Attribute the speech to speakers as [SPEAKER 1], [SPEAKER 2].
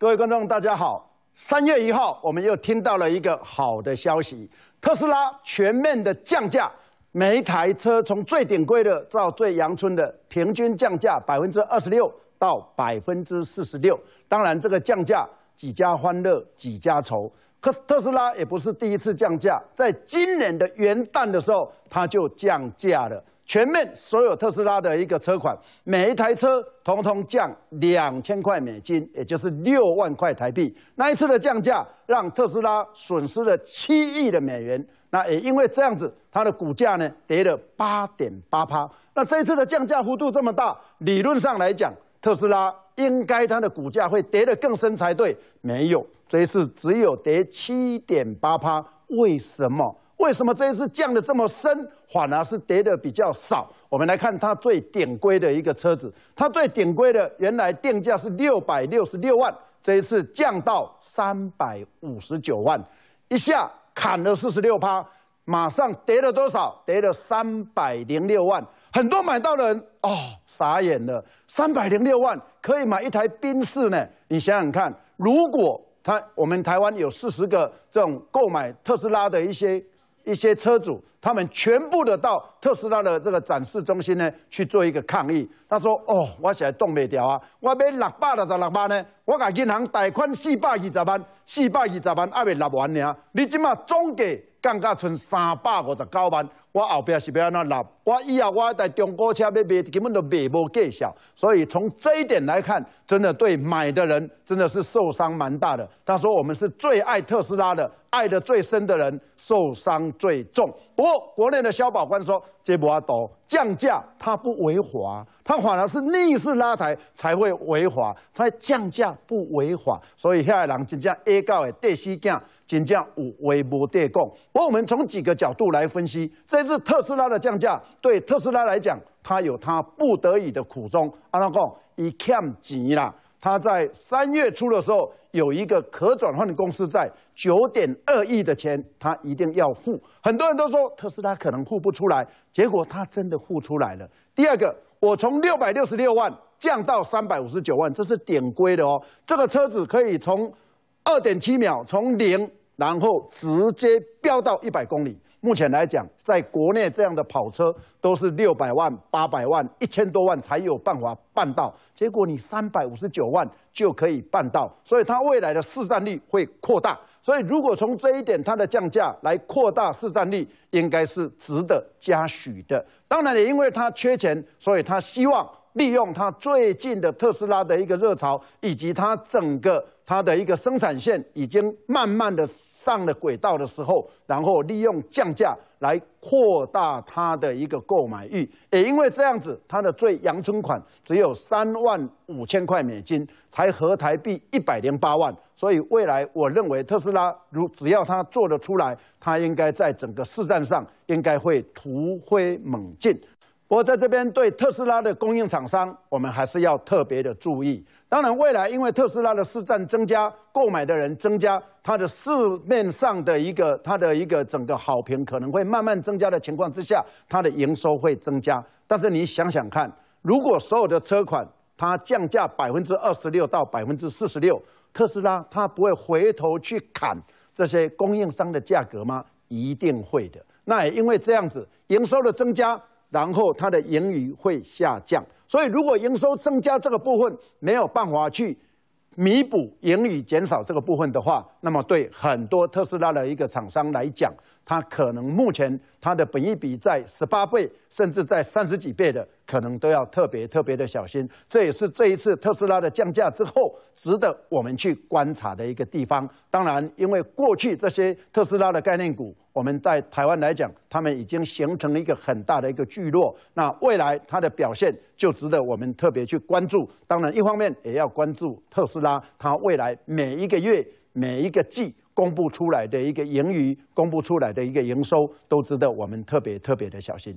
[SPEAKER 1] 各位观众，大家好！三月一号，我们又听到了一个好的消息：特斯拉全面的降价，每一台车从最顶贵的到最阳春的，平均降价百分之二十六到百分之四十六。当然，这个降价几家欢乐几家愁。特特斯拉也不是第一次降价，在今年的元旦的时候，它就降价了。全面所有特斯拉的一个车款，每一台车统统降两千块美金，也就是六万块台币。那一次的降价让特斯拉损失了七亿的美元。那也因为这样子，它的股价呢跌了八点八趴。那这一次的降价幅度这么大，理论上来讲，特斯拉应该它的股价会跌得更深才对。没有，这一次只有跌七点八趴。为什么？为什么这一次降的这么深？反而是跌的比较少。我们来看它最顶规的一个车子，它最顶规的原来定价是六百六十六万，这一次降到三百五十九万，一下砍了四十六趴，马上跌了多少？跌了三百零六万。很多买到的人哦，傻眼了。三百零六万可以买一台宾士呢。你想想看，如果他我们台湾有四十个这种购买特斯拉的一些。一些车主，他们全部的到特斯拉的这个展示中心呢去做一个抗议。他说：“哦，我现在动不条啊，我买六百六十六万呢，我甲银行贷款四百二十万，四百二十万还未六万呢，你即马总价降价剩三百五十九万。”我后边是不要那立，我以后我在中国车买卖，根本都卖无计想，所以从这一点来看，真的对买的人真的是受伤蛮大的。他说我们是最爱特斯拉的，爱的最深的人受伤最重。不过国内的消保官说这不阿斗降价它不违法，他反而是逆势拉抬才会违法，他降价不违法。所以下在人真正爱到的第四件真正有微博不讲。我们从几个角度来分析。这是特斯拉的降价，对特斯拉来讲，他有他不得已的苦衷。阿拉说，他急了。他在三月初的时候，有一个可转换的公司，在九点二亿的钱，他一定要付。很多人都说特斯拉可能付不出来，结果他真的付出来了。第二个，我从六百六十六万降到三百五十九万，这是点规的哦。这个车子可以从二点七秒从零，然后直接飙到一百公里。目前来讲，在国内这样的跑车都是六百万、八百万、一千多万才有办法办到，结果你三百五十九万就可以办到，所以它未来的市占率会扩大。所以如果从这一点，它的降价来扩大市占率，应该是值得嘉许的。当然也因为它缺钱，所以它希望利用它最近的特斯拉的一个热潮，以及它整个。它的一个生产线已经慢慢的上了轨道的时候，然后利用降价来扩大它的一个购买欲，也因为这样子，它的最阳春款只有三万五千块美金，才合台币一百零八万，所以未来我认为特斯拉如只要它做得出来，它应该在整个市占上应该会突飞猛进。我在这边对特斯拉的供应厂商，我们还是要特别的注意。当然，未来因为特斯拉的市占增加，购买的人增加，它的市面上的一个它的一个整个好评可能会慢慢增加的情况之下，它的营收会增加。但是你想想看，如果所有的车款它降价百分之二十六到百分之四十六，特斯拉它不会回头去砍这些供应商的价格吗？一定会的。那也因为这样子，营收的增加。然后它的盈余会下降，所以如果营收增加这个部分没有办法去弥补盈余减少这个部分的话，那么对很多特斯拉的一个厂商来讲，它可能目前它的本益比在十八倍，甚至在三十几倍的。可能都要特别特别的小心，这也是这一次特斯拉的降价之后值得我们去观察的一个地方。当然，因为过去这些特斯拉的概念股，我们在台湾来讲，他们已经形成了一个很大的一个聚落。那未来它的表现就值得我们特别去关注。当然，一方面也要关注特斯拉它未来每一个月、每一个季公布出来的一个盈余、公布出来的一个营收，都值得我们特别特别的小心。